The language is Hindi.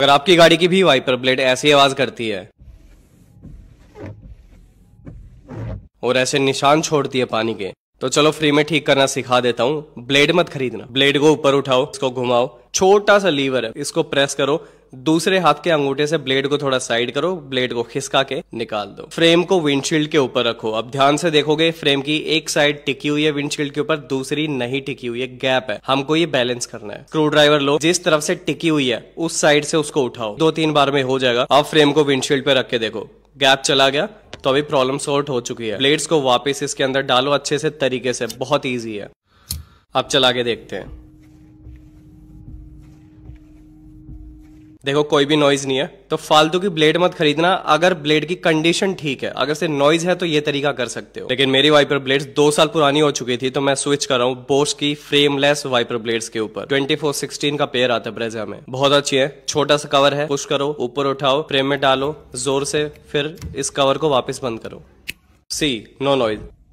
अगर आपकी गाड़ी की भी वाइपर ब्लेड ऐसी आवाज करती है और ऐसे निशान छोड़ती है पानी के तो चलो फ्री में ठीक करना सिखा देता हूँ ब्लेड मत खरीदना ब्लेड को ऊपर उठाओ इसको घुमाओ छोटा सा लीवर है इसको प्रेस करो दूसरे हाथ के अंगूठे से ब्लेड को थोड़ा साइड करो ब्लेड को खिसका के निकाल दो फ्रेम को विंडशील्ड के ऊपर रखो अब ध्यान से देखोगे फ्रेम की एक साइड टिकी हुई है विंडशील्ड के ऊपर दूसरी नहीं टिकी हुई है गैप है हमको ये बैलेंस करना है स्क्रू ड्राइवर लो जिस तरफ से टिकी हुई है उस साइड से उसको उठाओ दो तीन बार में हो जाएगा अब फ्रेम को विंडशील्ड पे रख के देखो गैप चला गया तो अभी प्रॉब्लम सोल्व हो चुकी है ब्लेड्स को वापस इसके अंदर डालो अच्छे से तरीके से बहुत ईजी है अब चला के देखते हैं देखो कोई भी नॉइज नहीं है तो फालतू की ब्लेड मत खरीदना अगर ब्लेड की कंडीशन ठीक है अगर से नॉइज है तो ये तरीका कर सकते हो लेकिन मेरी वाइपर ब्लेड्स दो साल पुरानी हो चुकी थी तो मैं स्विच कर रहा हूँ बोस की फ्रेमलेस वाइपर ब्लेड्स के ऊपर ट्वेंटी फोर सिक्सटीन का पेयर आता है ब्रेजा में बहुत अच्छी है छोटा सा कवर है पुश करो ऊपर उठाओ फ्रेम में डालो जोर से फिर इस कवर को वापिस बंद करो सी नो नॉइज